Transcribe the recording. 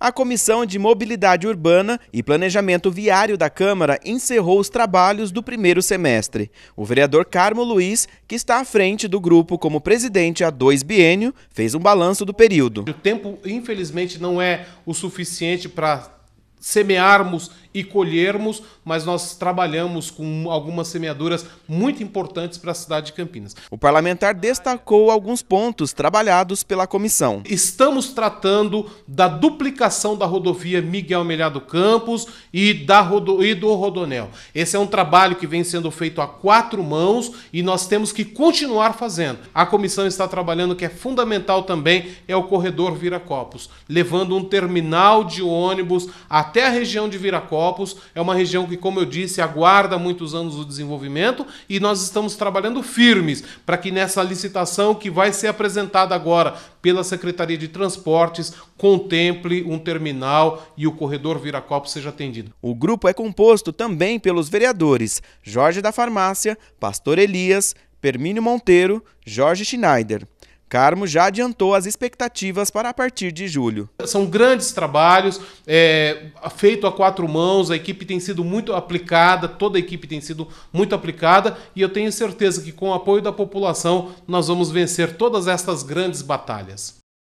A Comissão de Mobilidade Urbana e Planejamento Viário da Câmara encerrou os trabalhos do primeiro semestre. O vereador Carmo Luiz, que está à frente do grupo como presidente há dois biênio, fez um balanço do período. O tempo, infelizmente, não é o suficiente para semearmos e colhermos, mas nós trabalhamos com algumas semeaduras muito importantes para a cidade de Campinas. O parlamentar destacou alguns pontos trabalhados pela comissão. Estamos tratando da duplicação da rodovia Miguel Melhado Campos e, da rodo... e do Rodonel. Esse é um trabalho que vem sendo feito a quatro mãos e nós temos que continuar fazendo. A comissão está trabalhando que é fundamental também é o corredor Viracopos, levando um terminal de ônibus até a região de Viracopos é uma região que, como eu disse, aguarda muitos anos o desenvolvimento e nós estamos trabalhando firmes para que nessa licitação que vai ser apresentada agora pela Secretaria de Transportes contemple um terminal e o corredor Viracopos seja atendido. O grupo é composto também pelos vereadores Jorge da Farmácia, Pastor Elias, Permínio Monteiro, Jorge Schneider. Carmo já adiantou as expectativas para a partir de julho. São grandes trabalhos, é, feito a quatro mãos, a equipe tem sido muito aplicada, toda a equipe tem sido muito aplicada e eu tenho certeza que com o apoio da população nós vamos vencer todas estas grandes batalhas.